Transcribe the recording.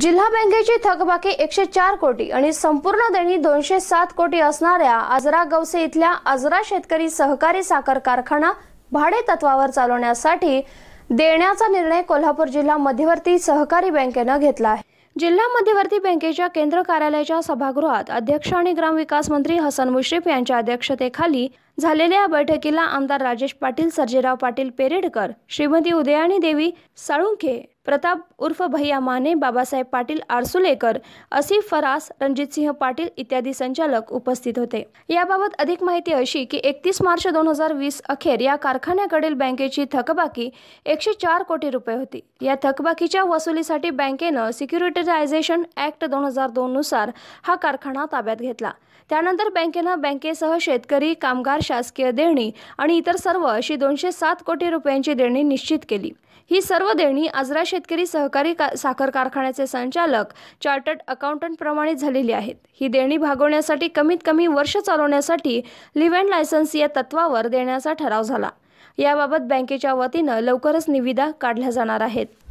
जिल्हा बँकेची थकबाकी एकशे चार कोटी आणि संपूर्ण देणी दोनशे सात कोटी असणाऱ्या आजरा गवसे इथल्या आजरा शेतकरी सहकारी साखर कारखाना भाडे तत्वावर चालवण्यासाठी देण्याचा निर्णय कोल्हापूर जिल्हा मध्यवर्ती सहकारी बँकेनं घेतला आहे जिल्हा मध्यवर्ती बँकेच्या केंद्र कार्यालयाच्या सभागृहात अध्यक्ष आणि ग्रामविकास मंत्री हसन मुश्रीफ यांच्या अध्यक्षतेखाली झालेल्या या बैठकीला आमदार राजेश पाटील सर्जेराव पाटील पेरेडकर श्रीमती उदयानी देवी साळुंखे प्रताप उर्फ भैया माने बाबासाहेब पाटील आरसुलेकर असिफ फरास रणजितसिंह पाटील इत्यादी संचालक उपस्थित होते याबाबत अधिक माहिती अशी की एकतीस मार्च दोन हजार वीस अखेर या कारखान्याकडील बँकेची थकबाकी एकशे चार कोटी रुपये होती या थकबाकीच्या वसुलीसाठी बँकेनं सिक्युरिटायझेशन ऍक्ट दोन हजार दोन नुसार हा कारखाना ताब्यात घेतला त्यानंतर बँकेनं बँकेसह शेतकरी कामगार शासकीय देणी आणि इतर सर्व अशी दोनशे सात कोटी रुपयांची देणी निश्चित केली ही सर्व देणी आजरा शेतकरी सहकारी का साखर कारखान्याचे संचालक चार्टर्ड अकाउंटंट प्रमाणित झालेली आहेत ही देणी भागवण्यासाठी कमीत कमी वर्ष चालवण्यासाठी लिव्ह अँड लायसन्स या तत्वावर देण्याचा ठराव झाला याबाबत बँकेच्या वतीनं लवकरच निविदा काढल्या जाणार आहेत